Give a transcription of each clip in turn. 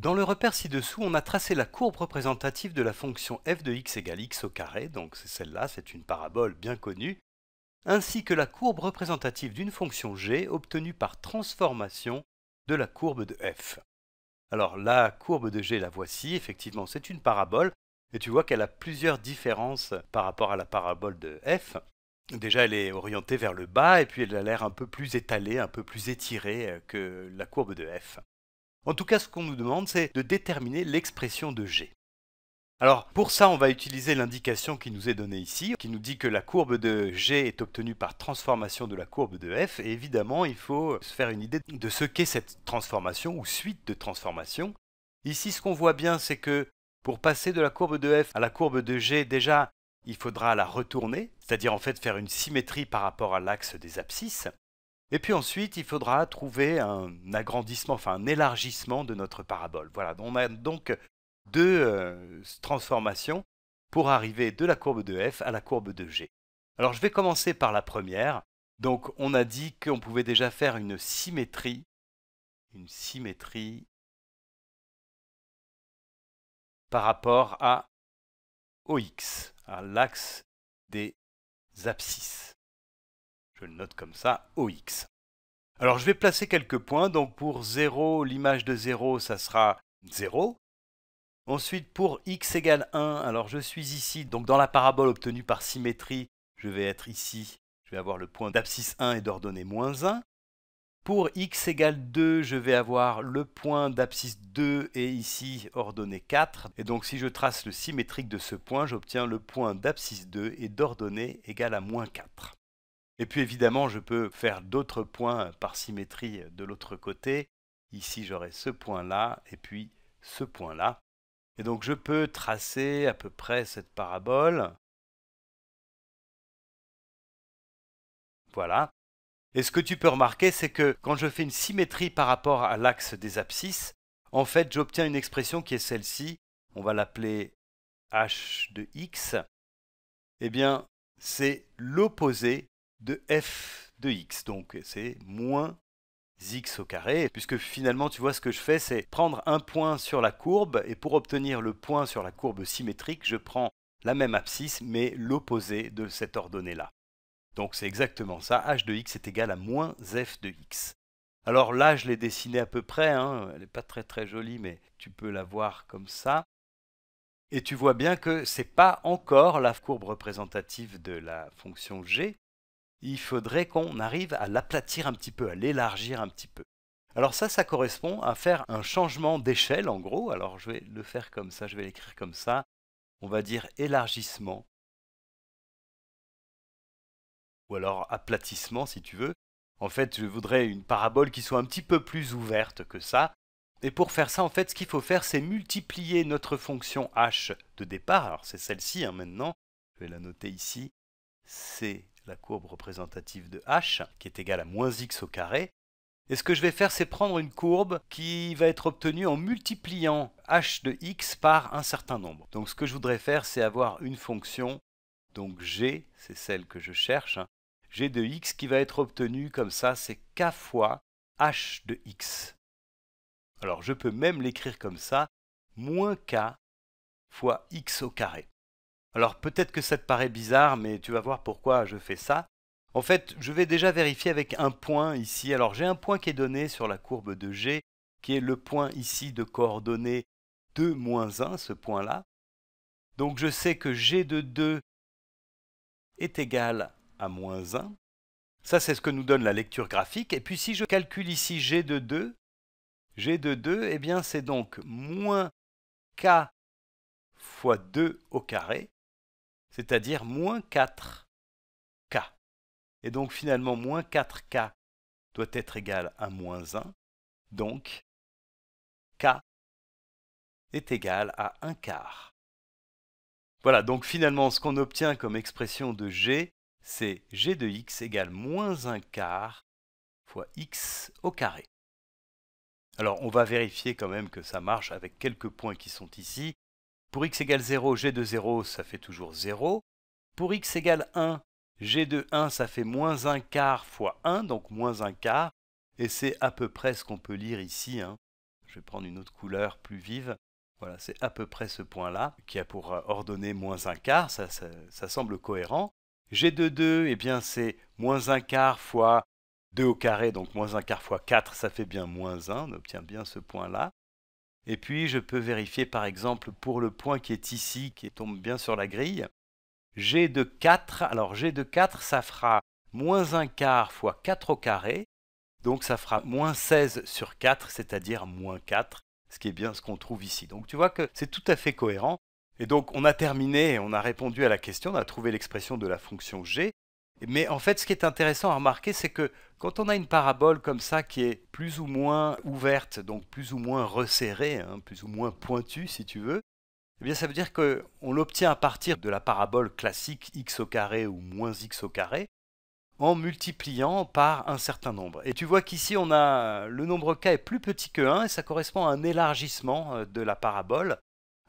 Dans le repère ci-dessous, on a tracé la courbe représentative de la fonction f de x égale x au carré, donc c'est celle-là, c'est une parabole bien connue, ainsi que la courbe représentative d'une fonction g obtenue par transformation de la courbe de f. Alors la courbe de g, la voici, effectivement c'est une parabole, et tu vois qu'elle a plusieurs différences par rapport à la parabole de f. Déjà, elle est orientée vers le bas, et puis elle a l'air un peu plus étalée, un peu plus étirée euh, que la courbe de f. En tout cas, ce qu'on nous demande, c'est de déterminer l'expression de g. Alors pour ça, on va utiliser l'indication qui nous est donnée ici, qui nous dit que la courbe de G est obtenue par transformation de la courbe de F, et évidemment, il faut se faire une idée de ce qu'est cette transformation ou suite de transformation. Ici, ce qu'on voit bien, c'est que pour passer de la courbe de F à la courbe de G, déjà, il faudra la retourner, c'est-à-dire en fait faire une symétrie par rapport à l'axe des abscisses. Et puis ensuite, il faudra trouver un agrandissement, enfin un élargissement de notre parabole. Voilà, on a donc deux euh, transformations pour arriver de la courbe de f à la courbe de g. Alors je vais commencer par la première. Donc on a dit qu'on pouvait déjà faire une symétrie, une symétrie par rapport à OX, à l'axe des abscisses. Je le note comme ça, OX. Alors je vais placer quelques points, donc pour 0, l'image de 0, ça sera 0. Ensuite, pour x égale 1, alors je suis ici, donc dans la parabole obtenue par symétrie, je vais être ici, je vais avoir le point d'abscisse 1 et d'ordonnée moins 1. Pour x égale 2, je vais avoir le point d'abscisse 2 et ici ordonnée 4. Et donc si je trace le symétrique de ce point, j'obtiens le point d'abscisse 2 et d'ordonnée égale à moins 4. Et puis évidemment, je peux faire d'autres points par symétrie de l'autre côté. Ici, j'aurai ce point-là et puis ce point-là. Et donc, je peux tracer à peu près cette parabole. Voilà. Et ce que tu peux remarquer, c'est que quand je fais une symétrie par rapport à l'axe des abscisses, en fait, j'obtiens une expression qui est celle-ci. On va l'appeler h de x. Eh bien, c'est l'opposé de f de x. Donc c'est moins x au carré, puisque finalement, tu vois, ce que je fais, c'est prendre un point sur la courbe, et pour obtenir le point sur la courbe symétrique, je prends la même abscisse, mais l'opposé de cette ordonnée-là. Donc c'est exactement ça, h de x est égal à moins f de x. Alors là, je l'ai dessiné à peu près, hein. elle n'est pas très très jolie, mais tu peux la voir comme ça. Et tu vois bien que ce n'est pas encore la courbe représentative de la fonction g, il faudrait qu'on arrive à l'aplatir un petit peu, à l'élargir un petit peu. Alors ça, ça correspond à faire un changement d'échelle en gros. Alors je vais le faire comme ça, je vais l'écrire comme ça. On va dire élargissement. Ou alors aplatissement si tu veux. En fait, je voudrais une parabole qui soit un petit peu plus ouverte que ça. Et pour faire ça, en fait, ce qu'il faut faire, c'est multiplier notre fonction h de départ. Alors c'est celle-ci hein, maintenant. Je vais la noter ici. C'est la courbe représentative de h, qui est égale à moins x au carré. Et ce que je vais faire, c'est prendre une courbe qui va être obtenue en multipliant h de x par un certain nombre. Donc ce que je voudrais faire, c'est avoir une fonction, donc g, c'est celle que je cherche, hein. g de x qui va être obtenue comme ça, c'est k fois h de x. Alors je peux même l'écrire comme ça, moins k fois x au carré. Alors peut-être que ça te paraît bizarre, mais tu vas voir pourquoi je fais ça. En fait, je vais déjà vérifier avec un point ici. Alors j'ai un point qui est donné sur la courbe de G, qui est le point ici de coordonnées 2 moins 1, ce point-là. Donc je sais que G de 2 est égal à moins 1. Ça, c'est ce que nous donne la lecture graphique. Et puis si je calcule ici G de 2, G de 2, eh bien c'est donc moins K fois 2 au carré c'est-à-dire moins 4k. Et donc finalement, moins 4k doit être égal à moins 1, donc k est égal à 1 quart. Voilà, donc finalement, ce qu'on obtient comme expression de g, c'est g de x égale moins 1 quart fois x au carré. Alors on va vérifier quand même que ça marche avec quelques points qui sont ici. Pour x égale 0, g de 0, ça fait toujours 0. Pour x égale 1, g de 1, ça fait moins 1 quart fois 1, donc moins 1 quart. Et c'est à peu près ce qu'on peut lire ici. Hein. Je vais prendre une autre couleur plus vive. Voilà, c'est à peu près ce point-là qui a pour euh, ordonner moins 1 quart. Ça, semble cohérent. G de 2, eh bien c'est moins 1 quart fois 2 au carré, donc moins 1 quart fois 4, ça fait bien moins 1. On obtient bien ce point-là. Et puis je peux vérifier par exemple pour le point qui est ici, qui tombe bien sur la grille, G de 4, alors G de 4 ça fera moins 1 quart fois 4 au carré, donc ça fera moins 16 sur 4, c'est-à-dire moins 4, ce qui est bien ce qu'on trouve ici. Donc tu vois que c'est tout à fait cohérent. Et donc on a terminé, on a répondu à la question, on a trouvé l'expression de la fonction g. Mais en fait, ce qui est intéressant à remarquer, c'est que quand on a une parabole comme ça qui est plus ou moins ouverte, donc plus ou moins resserrée, hein, plus ou moins pointue si tu veux, eh bien ça veut dire qu'on l'obtient à partir de la parabole classique x au carré ou moins x au carré en multipliant par un certain nombre. Et tu vois qu'ici on a le nombre k est plus petit que 1 et ça correspond à un élargissement euh, de la parabole,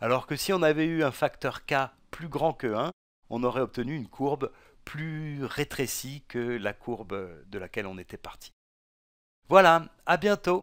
alors que si on avait eu un facteur k plus grand que 1, on aurait obtenu une courbe plus rétrécie que la courbe de laquelle on était parti. Voilà, à bientôt